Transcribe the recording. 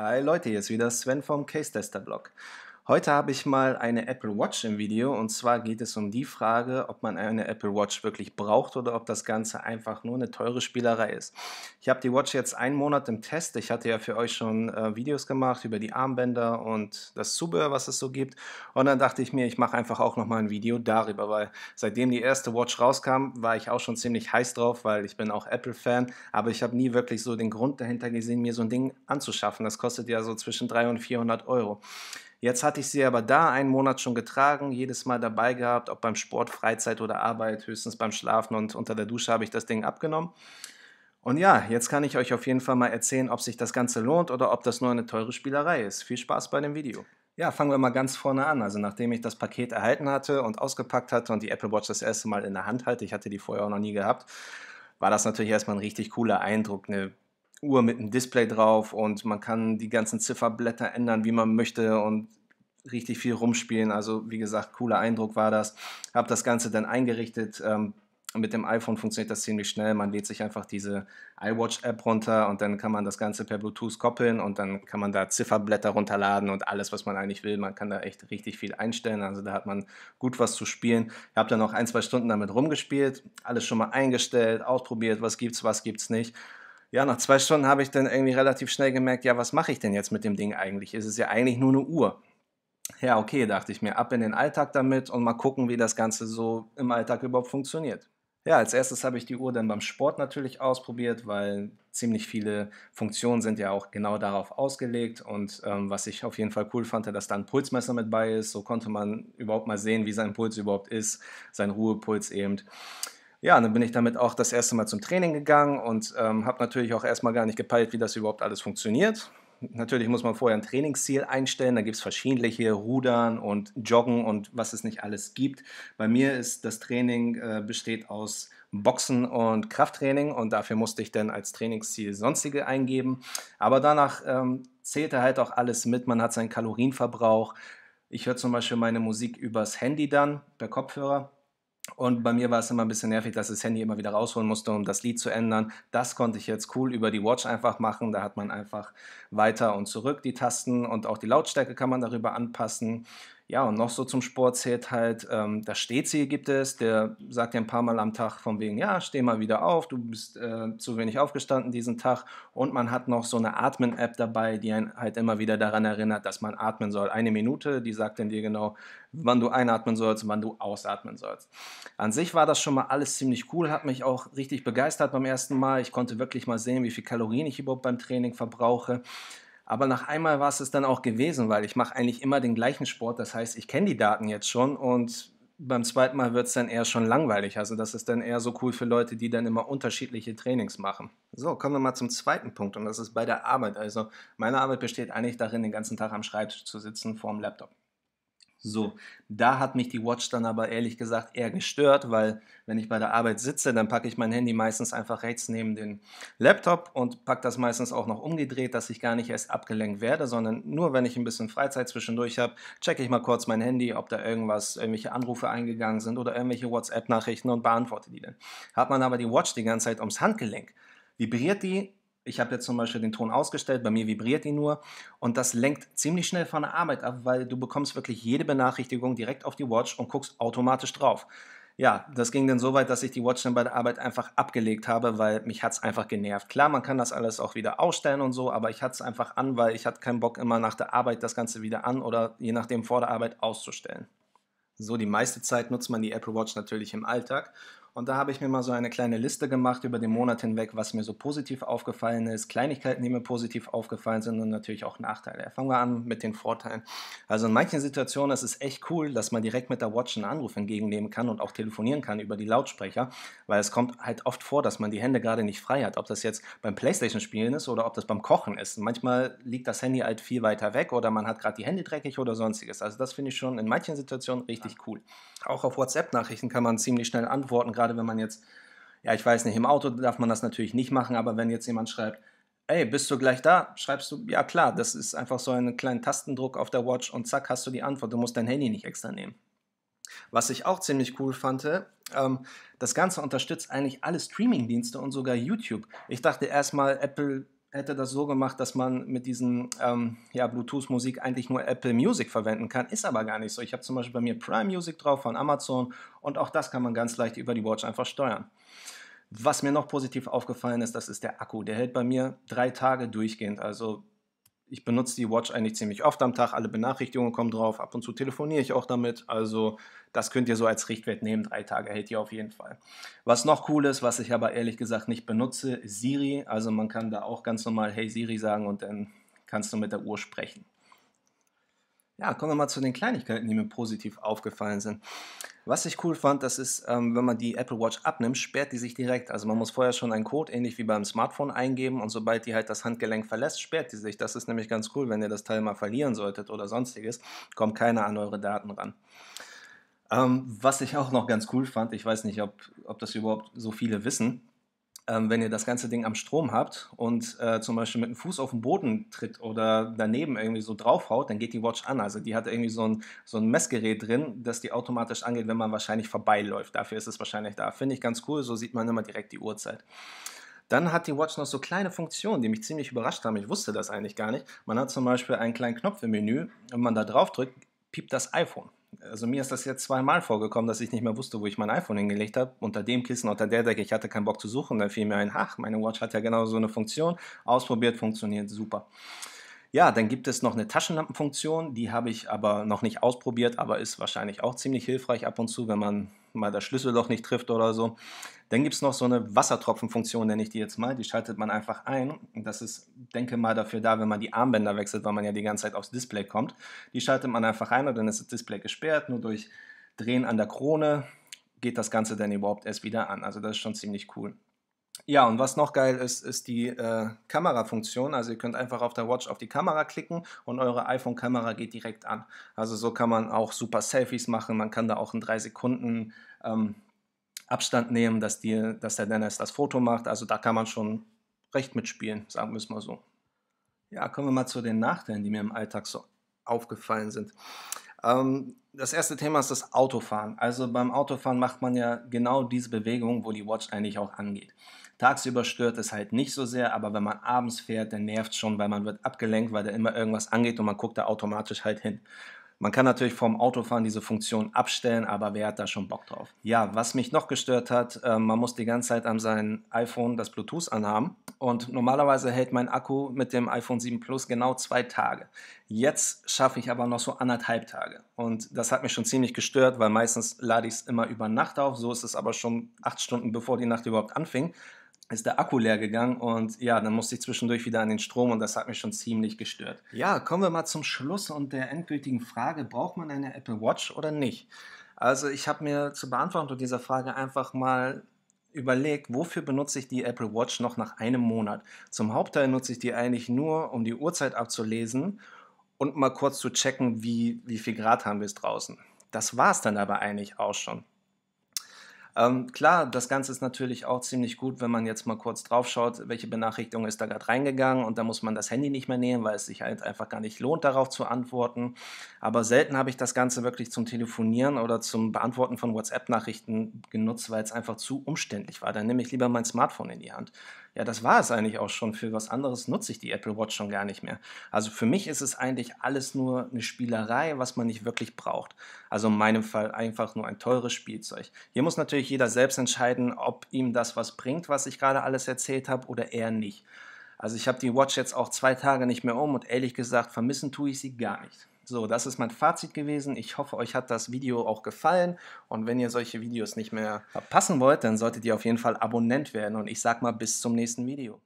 Hi Leute, hier ist wieder Sven vom Case Tester Blog. Heute habe ich mal eine Apple Watch im Video und zwar geht es um die Frage, ob man eine Apple Watch wirklich braucht oder ob das Ganze einfach nur eine teure Spielerei ist. Ich habe die Watch jetzt einen Monat im Test. Ich hatte ja für euch schon äh, Videos gemacht über die Armbänder und das Zubehör, was es so gibt. Und dann dachte ich mir, ich mache einfach auch nochmal ein Video darüber, weil seitdem die erste Watch rauskam, war ich auch schon ziemlich heiß drauf, weil ich bin auch Apple-Fan, aber ich habe nie wirklich so den Grund dahinter gesehen, mir so ein Ding anzuschaffen. Das kostet ja so zwischen 300 und 400 Euro. Jetzt hatte ich sie aber da einen Monat schon getragen, jedes Mal dabei gehabt, ob beim Sport, Freizeit oder Arbeit, höchstens beim Schlafen und unter der Dusche habe ich das Ding abgenommen. Und ja, jetzt kann ich euch auf jeden Fall mal erzählen, ob sich das Ganze lohnt oder ob das nur eine teure Spielerei ist. Viel Spaß bei dem Video. Ja, fangen wir mal ganz vorne an. Also nachdem ich das Paket erhalten hatte und ausgepackt hatte und die Apple Watch das erste Mal in der Hand hatte, ich hatte die vorher auch noch nie gehabt, war das natürlich erstmal ein richtig cooler Eindruck, eine Uhr mit einem Display drauf und man kann die ganzen Zifferblätter ändern, wie man möchte und richtig viel rumspielen. Also wie gesagt, cooler Eindruck war das. Habe das Ganze dann eingerichtet. Ähm, mit dem iPhone funktioniert das ziemlich schnell. Man lädt sich einfach diese iWatch-App runter und dann kann man das Ganze per Bluetooth koppeln und dann kann man da Zifferblätter runterladen und alles, was man eigentlich will. Man kann da echt richtig viel einstellen. Also da hat man gut was zu spielen. Ich habe dann noch ein, zwei Stunden damit rumgespielt, alles schon mal eingestellt, ausprobiert, was gibt's, was gibt's nicht ja, nach zwei Stunden habe ich dann irgendwie relativ schnell gemerkt, ja, was mache ich denn jetzt mit dem Ding eigentlich? Es ist ja eigentlich nur eine Uhr. Ja, okay, dachte ich mir, ab in den Alltag damit und mal gucken, wie das Ganze so im Alltag überhaupt funktioniert. Ja, als erstes habe ich die Uhr dann beim Sport natürlich ausprobiert, weil ziemlich viele Funktionen sind ja auch genau darauf ausgelegt. Und ähm, was ich auf jeden Fall cool fand, dass da ein Pulsmesser mit bei ist. So konnte man überhaupt mal sehen, wie sein Puls überhaupt ist, sein Ruhepuls eben ja, dann bin ich damit auch das erste Mal zum Training gegangen und ähm, habe natürlich auch erstmal gar nicht gepeilt, wie das überhaupt alles funktioniert. Natürlich muss man vorher ein Trainingsziel einstellen. Da gibt es verschiedene Rudern und Joggen und was es nicht alles gibt. Bei mir ist das Training äh, besteht aus Boxen und Krafttraining und dafür musste ich dann als Trainingsziel sonstige eingeben. Aber danach ähm, zählte halt auch alles mit. Man hat seinen Kalorienverbrauch. Ich höre zum Beispiel meine Musik übers Handy dann per Kopfhörer und bei mir war es immer ein bisschen nervig, dass ich das Handy immer wieder rausholen musste, um das Lied zu ändern. Das konnte ich jetzt cool über die Watch einfach machen. Da hat man einfach weiter und zurück die Tasten und auch die Lautstärke kann man darüber anpassen. Ja, und noch so zum Sport zählt halt, ähm, das Stehziel gibt es, der sagt ja ein paar Mal am Tag von wegen, ja, steh mal wieder auf, du bist äh, zu wenig aufgestanden diesen Tag. Und man hat noch so eine Atmen-App dabei, die einen halt immer wieder daran erinnert, dass man atmen soll. Eine Minute, die sagt dann dir genau, wann du einatmen sollst, und wann du ausatmen sollst. An sich war das schon mal alles ziemlich cool, hat mich auch richtig begeistert beim ersten Mal. Ich konnte wirklich mal sehen, wie viel Kalorien ich überhaupt beim Training verbrauche. Aber nach einmal war es es dann auch gewesen, weil ich mache eigentlich immer den gleichen Sport. Das heißt, ich kenne die Daten jetzt schon und beim zweiten Mal wird es dann eher schon langweilig. Also das ist dann eher so cool für Leute, die dann immer unterschiedliche Trainings machen. So, kommen wir mal zum zweiten Punkt und das ist bei der Arbeit. Also meine Arbeit besteht eigentlich darin, den ganzen Tag am Schreibtisch zu sitzen vor dem Laptop. So, da hat mich die Watch dann aber ehrlich gesagt eher gestört, weil wenn ich bei der Arbeit sitze, dann packe ich mein Handy meistens einfach rechts neben den Laptop und packe das meistens auch noch umgedreht, dass ich gar nicht erst abgelenkt werde, sondern nur wenn ich ein bisschen Freizeit zwischendurch habe, checke ich mal kurz mein Handy, ob da irgendwas, irgendwelche Anrufe eingegangen sind oder irgendwelche WhatsApp-Nachrichten und beantworte die dann. Hat man aber die Watch die ganze Zeit ums Handgelenk, vibriert die ich habe jetzt zum Beispiel den Ton ausgestellt, bei mir vibriert die nur und das lenkt ziemlich schnell von der Arbeit ab, weil du bekommst wirklich jede Benachrichtigung direkt auf die Watch und guckst automatisch drauf. Ja, das ging dann so weit, dass ich die Watch dann bei der Arbeit einfach abgelegt habe, weil mich hat es einfach genervt. Klar, man kann das alles auch wieder ausstellen und so, aber ich hatte es einfach an, weil ich hatte keinen Bock immer nach der Arbeit das Ganze wieder an oder je nachdem vor der Arbeit auszustellen. So, die meiste Zeit nutzt man die Apple Watch natürlich im Alltag und da habe ich mir mal so eine kleine Liste gemacht über den Monat hinweg, was mir so positiv aufgefallen ist, Kleinigkeiten, die mir positiv aufgefallen sind und natürlich auch Nachteile. Fangen wir an mit den Vorteilen. Also in manchen Situationen ist es echt cool, dass man direkt mit der Watch einen Anruf entgegennehmen kann und auch telefonieren kann über die Lautsprecher, weil es kommt halt oft vor, dass man die Hände gerade nicht frei hat, ob das jetzt beim Playstation-Spielen ist oder ob das beim Kochen ist. Manchmal liegt das Handy halt viel weiter weg oder man hat gerade die Hände dreckig oder sonstiges. Also das finde ich schon in manchen Situationen richtig cool. Auch auf WhatsApp-Nachrichten kann man ziemlich schnell antworten, gerade gerade wenn man jetzt, ja, ich weiß nicht, im Auto darf man das natürlich nicht machen, aber wenn jetzt jemand schreibt, ey, bist du gleich da? Schreibst du, ja klar, das ist einfach so einen kleinen Tastendruck auf der Watch und zack, hast du die Antwort. Du musst dein Handy nicht extra nehmen. Was ich auch ziemlich cool fand, ähm, das Ganze unterstützt eigentlich alle Streaming-Dienste und sogar YouTube. Ich dachte erstmal, Apple hätte das so gemacht, dass man mit diesen ähm, ja, Bluetooth-Musik eigentlich nur Apple Music verwenden kann. Ist aber gar nicht so. Ich habe zum Beispiel bei mir Prime Music drauf von Amazon und auch das kann man ganz leicht über die Watch einfach steuern. Was mir noch positiv aufgefallen ist, das ist der Akku. Der hält bei mir drei Tage durchgehend. Also ich benutze die Watch eigentlich ziemlich oft am Tag, alle Benachrichtigungen kommen drauf, ab und zu telefoniere ich auch damit. Also das könnt ihr so als Richtwert nehmen, drei Tage hält ihr auf jeden Fall. Was noch cool ist, was ich aber ehrlich gesagt nicht benutze, ist Siri. Also man kann da auch ganz normal Hey Siri sagen und dann kannst du mit der Uhr sprechen. Ja, kommen wir mal zu den Kleinigkeiten, die mir positiv aufgefallen sind. Was ich cool fand, das ist, ähm, wenn man die Apple Watch abnimmt, sperrt die sich direkt. Also man muss vorher schon einen Code, ähnlich wie beim Smartphone, eingeben und sobald die halt das Handgelenk verlässt, sperrt die sich. Das ist nämlich ganz cool, wenn ihr das Teil mal verlieren solltet oder sonstiges, kommt keiner an eure Daten ran. Ähm, was ich auch noch ganz cool fand, ich weiß nicht, ob, ob das überhaupt so viele wissen, ähm, wenn ihr das ganze Ding am Strom habt und äh, zum Beispiel mit dem Fuß auf den Boden tritt oder daneben irgendwie so draufhaut, dann geht die Watch an. Also die hat irgendwie so ein, so ein Messgerät drin, das die automatisch angeht, wenn man wahrscheinlich vorbeiläuft. Dafür ist es wahrscheinlich da. Finde ich ganz cool, so sieht man immer direkt die Uhrzeit. Dann hat die Watch noch so kleine Funktionen, die mich ziemlich überrascht haben. Ich wusste das eigentlich gar nicht. Man hat zum Beispiel einen kleinen Knopf im Menü. Wenn man da drauf drückt, piept das iPhone. Also mir ist das jetzt zweimal vorgekommen, dass ich nicht mehr wusste, wo ich mein iPhone hingelegt habe. Unter dem Kissen, unter der Decke. Ich hatte keinen Bock zu suchen. Dann fiel mir ein, ach, meine Watch hat ja genau so eine Funktion. Ausprobiert, funktioniert super. Ja, dann gibt es noch eine Taschenlampenfunktion. Die habe ich aber noch nicht ausprobiert, aber ist wahrscheinlich auch ziemlich hilfreich ab und zu, wenn man mal das Schlüsselloch nicht trifft oder so. Dann gibt es noch so eine Wassertropfenfunktion, nenne ich die jetzt mal. Die schaltet man einfach ein. Das ist, denke mal, dafür da, wenn man die Armbänder wechselt, weil man ja die ganze Zeit aufs Display kommt. Die schaltet man einfach ein und dann ist das Display gesperrt. Nur durch Drehen an der Krone geht das Ganze dann überhaupt erst wieder an. Also das ist schon ziemlich cool. Ja, und was noch geil ist, ist die äh, Kamerafunktion. Also ihr könnt einfach auf der Watch auf die Kamera klicken und eure iPhone-Kamera geht direkt an. Also so kann man auch super Selfies machen. Man kann da auch in drei Sekunden ähm, Abstand nehmen, dass, die, dass der Dennis das Foto macht. Also da kann man schon recht mitspielen, sagen wir es mal so. Ja, kommen wir mal zu den Nachteilen, die mir im Alltag so aufgefallen sind. Ähm, das erste Thema ist das Autofahren. Also beim Autofahren macht man ja genau diese Bewegung, wo die Watch eigentlich auch angeht. Tagsüber stört es halt nicht so sehr, aber wenn man abends fährt, dann nervt es schon, weil man wird abgelenkt, weil da immer irgendwas angeht und man guckt da automatisch halt hin. Man kann natürlich vorm Autofahren diese Funktion abstellen, aber wer hat da schon Bock drauf? Ja, was mich noch gestört hat, ähm, man muss die ganze Zeit an seinem iPhone das Bluetooth anhaben. Und normalerweise hält mein Akku mit dem iPhone 7 Plus genau zwei Tage. Jetzt schaffe ich aber noch so anderthalb Tage. Und das hat mich schon ziemlich gestört, weil meistens lade ich es immer über Nacht auf. So ist es aber schon acht Stunden bevor die Nacht überhaupt anfing ist der Akku leer gegangen und ja, dann musste ich zwischendurch wieder an den Strom und das hat mich schon ziemlich gestört. Ja, kommen wir mal zum Schluss und der endgültigen Frage, braucht man eine Apple Watch oder nicht? Also ich habe mir zur Beantwortung dieser Frage einfach mal überlegt, wofür benutze ich die Apple Watch noch nach einem Monat? Zum Hauptteil nutze ich die eigentlich nur, um die Uhrzeit abzulesen und mal kurz zu checken, wie, wie viel Grad haben wir es draußen. Das war es dann aber eigentlich auch schon. Ähm, klar, das Ganze ist natürlich auch ziemlich gut, wenn man jetzt mal kurz drauf schaut, welche Benachrichtigung ist da gerade reingegangen und da muss man das Handy nicht mehr nehmen, weil es sich halt einfach gar nicht lohnt, darauf zu antworten. Aber selten habe ich das Ganze wirklich zum Telefonieren oder zum Beantworten von WhatsApp-Nachrichten genutzt, weil es einfach zu umständlich war. Dann nehme ich lieber mein Smartphone in die Hand ja, das war es eigentlich auch schon. Für was anderes nutze ich die Apple Watch schon gar nicht mehr. Also für mich ist es eigentlich alles nur eine Spielerei, was man nicht wirklich braucht. Also in meinem Fall einfach nur ein teures Spielzeug. Hier muss natürlich jeder selbst entscheiden, ob ihm das was bringt, was ich gerade alles erzählt habe, oder eher nicht. Also ich habe die Watch jetzt auch zwei Tage nicht mehr um und ehrlich gesagt, vermissen tue ich sie gar nicht. So, das ist mein Fazit gewesen. Ich hoffe, euch hat das Video auch gefallen. Und wenn ihr solche Videos nicht mehr verpassen wollt, dann solltet ihr auf jeden Fall Abonnent werden. Und ich sag mal, bis zum nächsten Video.